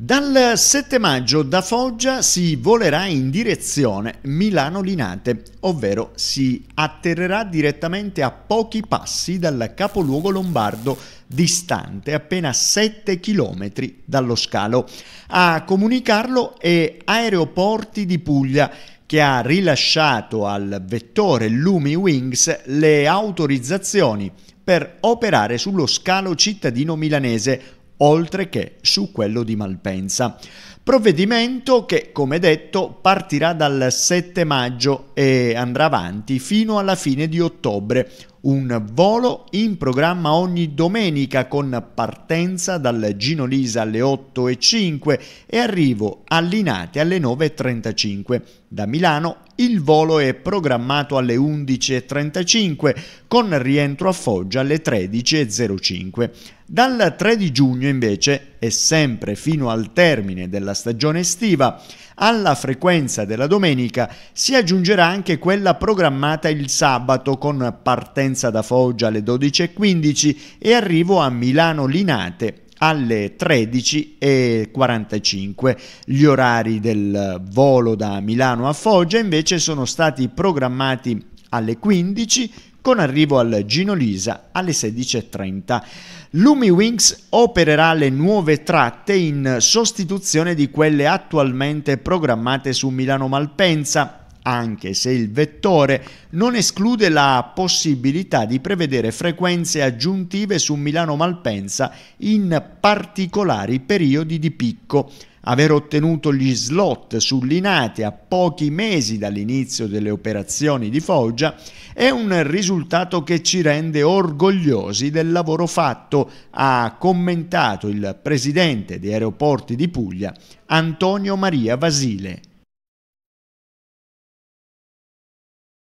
Dal 7 maggio da Foggia si volerà in direzione Milano-Linate, ovvero si atterrerà direttamente a pochi passi dal capoluogo lombardo, distante appena 7 km dallo scalo. A comunicarlo è Aeroporti di Puglia, che ha rilasciato al vettore Lumi Wings le autorizzazioni per operare sullo scalo cittadino milanese oltre che su quello di Malpensa. Provvedimento che, come detto, partirà dal 7 maggio e andrà avanti fino alla fine di ottobre, un volo in programma ogni domenica con partenza dal Gino Lisa alle 8.05 e arrivo a Linate alle 9.35. Da Milano il volo è programmato alle 11.35 con rientro a Foggia alle 13.05. Dal 3 di giugno invece e sempre fino al termine della stagione estiva, alla frequenza della domenica si aggiungerà anche quella programmata il sabato con partenza da Foggia alle 12.15 e arrivo a Milano Linate alle 13.45. Gli orari del volo da Milano a Foggia invece sono stati programmati alle 15 con arrivo al Gino Lisa alle 16.30. Lumi Wings opererà le nuove tratte in sostituzione di quelle attualmente programmate su Milano Malpensa anche se il vettore non esclude la possibilità di prevedere frequenze aggiuntive su Milano Malpensa in particolari periodi di picco. Aver ottenuto gli slot sull'Inate a pochi mesi dall'inizio delle operazioni di Foggia è un risultato che ci rende orgogliosi del lavoro fatto, ha commentato il presidente di Aeroporti di Puglia, Antonio Maria Vasile.